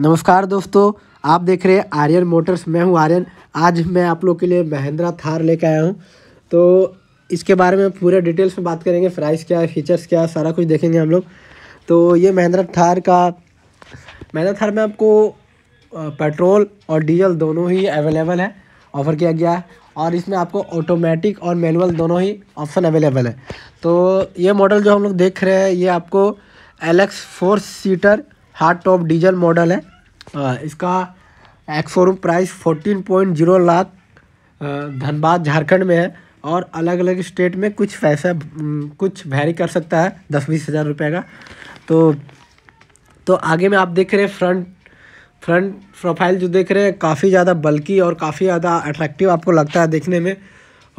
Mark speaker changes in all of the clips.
Speaker 1: नमस्कार दोस्तों आप देख रहे हैं आर्यन मोटर्स मैं हूं आर्यन आज मैं आप लोग के लिए महिंद्रा थार लेके आया हूं तो इसके बारे में पूरे डिटेल्स में बात करेंगे प्राइस क्या है फीचर्स क्या है सारा कुछ देखेंगे हम लोग तो ये महिंद्रा थार का महिंद्रा थार में आपको पेट्रोल और डीजल दोनों ही अवेलेबल है ऑफ़र किया गया है और इसमें आपको ऑटोमेटिक और मैनुअल दोनों ही ऑप्शन अवेलेबल है तो ये मॉडल जो हम लोग देख रहे हैं ये आपको LX four seater hard top diesel model है इसका ex showroom price fourteen point zero lakh Dhanbad Jharkhand में है और अलग अलग स्टेट में कुछ पैसा कुछ वैरी कर सकता है दस बीस हज़ार रुपये का तो तो आगे में आप देख रहे हैं फ्रंट फ्रंट प्रोफाइल जो देख रहे हैं काफ़ी ज़्यादा बल्कि और काफ़ी ज़्यादा अट्रैक्टिव आपको लगता है देखने में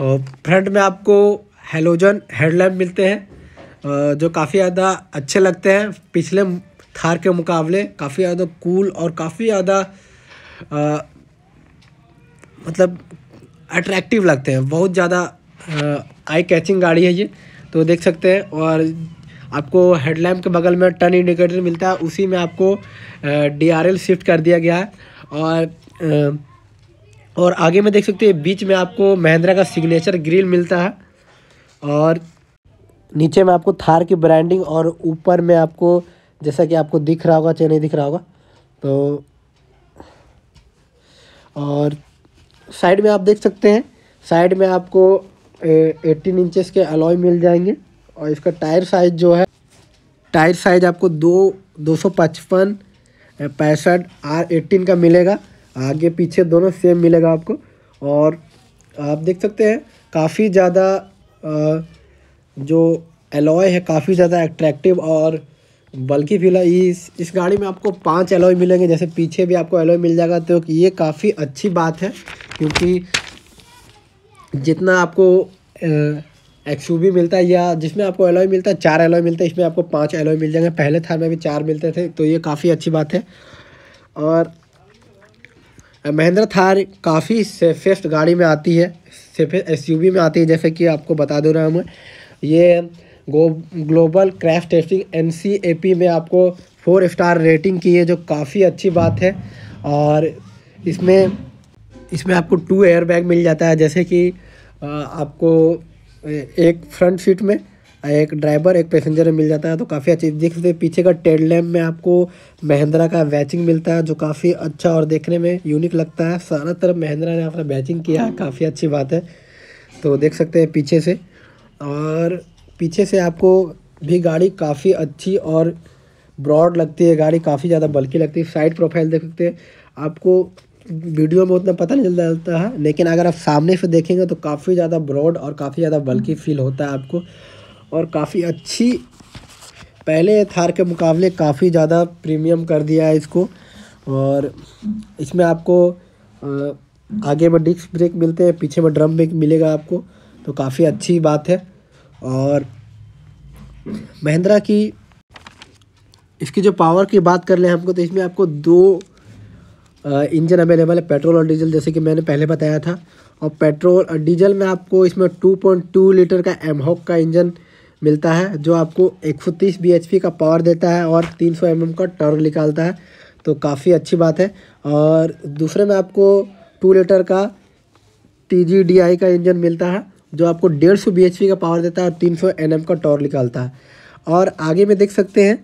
Speaker 1: और फ्रंट में आपको हेलोजन हेडलैम्प मिलते हैं जो काफ़ी ज़्यादा अच्छे लगते हैं पिछले थार के मुकाबले काफ़ी ज़्यादा कूल और काफ़ी ज़्यादा मतलब अट्रैक्टिव लगते हैं बहुत ज़्यादा आई कैचिंग गाड़ी है ये तो देख सकते हैं और आपको हेडलैम्प के बगल में टर्न इंडिकेटर मिलता है उसी में आपको डीआरएल शिफ्ट कर दिया गया है और और आगे में देख सकते हैं बीच में आपको महिंद्रा का सिग्नेचर ग्रिल मिलता है और नीचे में आपको थार की ब्रांडिंग और ऊपर में आपको जैसा कि आपको दिख रहा होगा चाहे नहीं दिख रहा होगा तो और साइड में आप देख सकते हैं साइड में आपको एटीन इंचेस के अलॉय मिल जाएंगे और इसका टायर साइज जो है टायर साइज आपको दो दो सौ पचपन पैंसठ आर एट्टीन का मिलेगा आगे पीछे दोनों सेम मिलेगा आपको और आप देख सकते हैं काफ़ी ज़्यादा जो एलॉय है काफ़ी ज़्यादा एट्रैक्टिव और बल्कि फिलहाल इस इस गाड़ी में आपको पांच एलोय मिलेंगे जैसे पीछे भी आपको एलोय मिल जाएगा तो ये काफ़ी अच्छी बात है क्योंकि जितना आपको एक्स मिलता है या जिसमें आपको एलोय मिलता है चार एलोय मिलता है इसमें आपको पांच एलोय मिल जाएंगे पहले थार में भी चार मिलते थे तो ये काफ़ी अच्छी बात है और महिंद्रा थार काफ़ी सेफेस्ट गाड़ी में आती है सेफेस्ट एस में आती है जैसे कि आपको बता दे रहा हूँ मैं ये ग्लोबल क्रैश टेस्टिंग एन में आपको फोर स्टार रेटिंग की है जो काफ़ी अच्छी बात है और इसमें इसमें आपको टू एयर बैग मिल जाता है जैसे कि आपको एक फ्रंट सीट में एक ड्राइवर एक पैसेंजर में मिल जाता है तो काफ़ी अच्छी देख सकते पीछे का टेड लैम्प में आपको महिंद्रा का बैचिंग मिलता है जो काफ़ी अच्छा और देखने में यूनिक लगता है सारा तरफ महिंद्रा ने अपना बैचिंग किया है काफ़ी अच्छी बात है तो देख सकते हैं पीछे से और पीछे से आपको भी गाड़ी काफ़ी अच्छी और ब्रॉड लगती है गाड़ी काफ़ी ज़्यादा बल्कि लगती है साइड प्रोफाइल देख सकते हैं आपको वीडियो में उतना पता नहीं चलता है लेकिन अगर आप सामने से देखेंगे तो काफ़ी ज़्यादा ब्रॉड और काफ़ी ज़्यादा बल्कि फील होता है आपको और काफ़ी अच्छी पहले थार के मुकाबले काफ़ी ज़्यादा प्रीमियम कर दिया है इसको और इसमें आपको आगे में डिस्क ब्रेक मिलते हैं पीछे में ड्रम ब्रेक मिलेगा आपको तो काफ़ी अच्छी बात है और महिंद्रा की इसकी जो पावर की बात कर लें हमको तो इसमें आपको दो इंजन अवेलेबल है पेट्रोल और डीजल जैसे कि मैंने पहले बताया था और पेट्रोल और डीजल में आपको इसमें 2.2 लीटर का एमहॉक का इंजन मिलता है जो आपको 130 bhp का पावर देता है और 300 सौ mm का टर्क निकालता है तो काफ़ी अच्छी बात है और दूसरे में आपको टू लीटर का टी का इंजन मिलता है जो आपको डेढ़ सौ बी का पावर देता है और तीन सौ एन का टॉर निकालता है और आगे में देख सकते हैं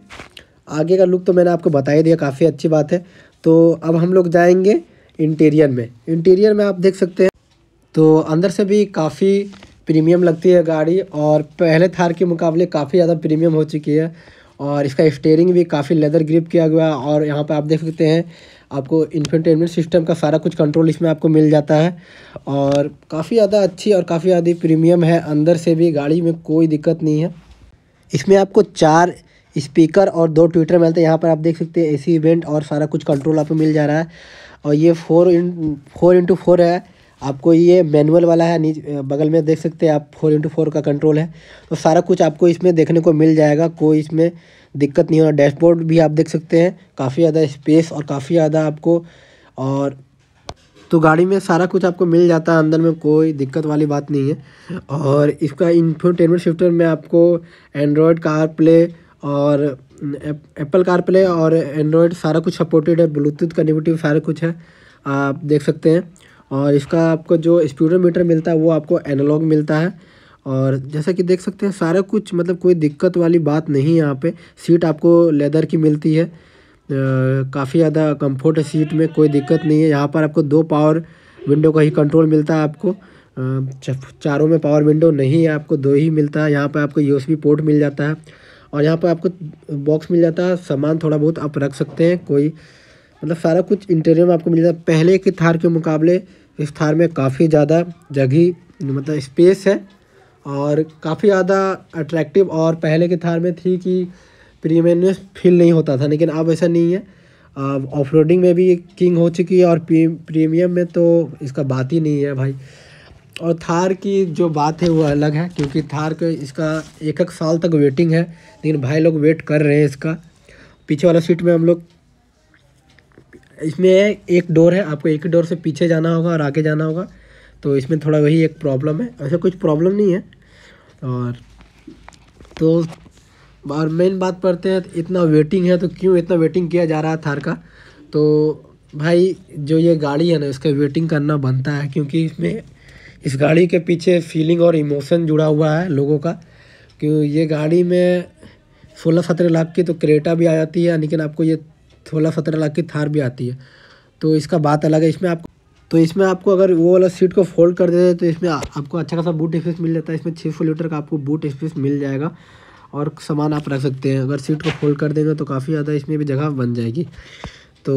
Speaker 1: आगे का लुक तो मैंने आपको बता ही दिया काफ़ी अच्छी बात है तो अब हम लोग जाएंगे इंटीरियर में इंटीरियर में आप देख सकते हैं तो अंदर से भी काफ़ी प्रीमियम लगती है गाड़ी और पहले थार के मुकाबले काफ़ी ज़्यादा प्रीमियम हो चुकी है और इसका स्टेयरिंग भी काफ़ी लेदर ग्रिप किया गया है और यहाँ पर आप देख सकते हैं आपको इन्फेंटेनमेंट सिस्टम का सारा कुछ कंट्रोल इसमें आपको मिल जाता है और काफ़ी ज़्यादा अच्छी और काफ़ी ज़्यादा प्रीमियम है अंदर से भी गाड़ी में कोई दिक्कत नहीं है इसमें आपको चार स्पीकर और दो ट्विटर मिलते हैं यहाँ पर आप देख सकते हैं एसी इवेंट और सारा कुछ कंट्रोल आपको मिल जा रहा है और ये four in four into four है आपको ये मैनुअल वाला है नीच बगल में देख सकते हैं आप फोर इंटू फोर का कंट्रोल है तो सारा कुछ आपको इसमें देखने को मिल जाएगा कोई इसमें दिक्कत नहीं होना डैशबोर्ड भी आप देख सकते हैं काफ़ी ज़्यादा स्पेस और काफ़ी ज़्यादा आपको और तो गाड़ी में सारा कुछ आपको मिल जाता है अंदर में कोई दिक्कत वाली बात नहीं है और इसका इन्फोटेनमेंट शिफ्टर में आपको एंड्रॉयड कार प्ले और एप्पल कार प्ले और एंड्रॉयड सारा कुछ सपोर्टेड है ब्लूटूथ कनेक्टिव सारा कुछ है आप देख सकते हैं और इसका आपको जो स्पीडोमीटर मिलता है वो आपको एनालॉग मिलता है और जैसा कि देख सकते हैं सारा कुछ मतलब कोई दिक्कत वाली बात नहीं यहाँ पे सीट आपको लेदर की मिलती है काफ़ी ज़्यादा कंफर्ट है सीट में कोई दिक्कत नहीं है यहाँ पर आपको दो पावर विंडो का ही कंट्रोल मिलता है आपको चारों में पावर विंडो नहीं है आपको दो ही मिलता है यहाँ पर आपको यू पोर्ट मिल जाता है और यहाँ पर आपको बॉक्स मिल जाता है सामान थोड़ा बहुत आप रख सकते हैं कोई मतलब सारा कुछ इंटीरियर में आपको मिल जाता है पहले के थार के मुकाबले इस थार में काफ़ी ज़्यादा जगह मतलब स्पेस है और काफ़ी ज़्यादा अट्रैक्टिव और पहले के थार में थी कि प्रीमियम में फील नहीं होता था लेकिन अब ऐसा नहीं है ऑफ रोडिंग में भी किंग हो चुकी है और प्रीमियम में तो इसका बात ही नहीं है भाई और थार की जो बात है वो अलग है क्योंकि थार के इसका एक एक साल तक वेटिंग है लेकिन भाई लोग वेट कर रहे हैं इसका पीछे वाला सीट में हम लोग इसमें एक डोर है आपको एक ही डोर से पीछे जाना होगा और आगे जाना होगा तो इसमें थोड़ा वही एक प्रॉब्लम है ऐसा कुछ प्रॉब्लम नहीं है और तो और मेन बात पढ़ते हैं इतना वेटिंग है तो क्यों इतना वेटिंग किया जा रहा है थार का तो भाई जो ये गाड़ी है ना इसका वेटिंग करना बनता है क्योंकि इसमें इस गाड़ी के पीछे फीलिंग और इमोशन जुड़ा हुआ है लोगों का क्यों ये गाड़ी में सोलह सत्रह लाख की तो क्रेटा भी आ जाती है लेकिन आपको ये सोलह सत्रह लाख की थार भी आती है तो इसका बात अलग है इसमें आपको तो इसमें आपको अगर वो वाला सीट को फोल्ड कर देते हैं तो इसमें आपको अच्छा खासा बूट स्पेस मिल जाता है इसमें छः सौ लीटर का आपको बूट स्पेस मिल जाएगा और सामान आप रख सकते हैं अगर सीट को फोल्ड कर देंगे तो काफ़ी ज़्यादा इसमें भी जगह बन जाएगी तो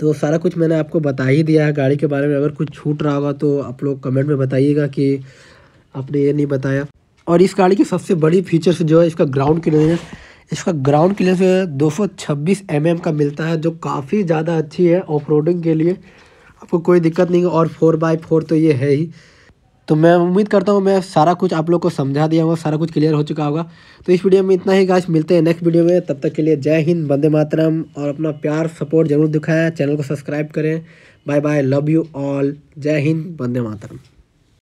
Speaker 1: तो सारा कुछ मैंने आपको बता ही दिया है गाड़ी के बारे में अगर कुछ छूट रहा होगा तो आप लोग कमेंट में बताइएगा कि आपने ये नहीं बताया और इस गाड़ी की सबसे बड़ी फीचर्स जो है इसका ग्राउंड क्लियरेंस इसका ग्राउंड क्लियरेंस दो सौ mm का मिलता है जो काफ़ी ज़्यादा अच्छी है ऑफ के लिए आपको कोई दिक्कत नहीं है और फोर बाई फोर तो ये है ही तो मैं उम्मीद करता हूँ मैं सारा कुछ आप लोग को समझा दिया होगा सारा कुछ क्लियर हो चुका होगा तो इस वीडियो में इतना ही गाइस मिलते हैं नेक्स्ट वीडियो में तब तक के लिए जय हिंद वंदे मातरम और अपना प्यार सपोर्ट जरूर दिखाएं चैनल को सब्सक्राइब करें bye bye love you all जय हिंद वंदे मातरम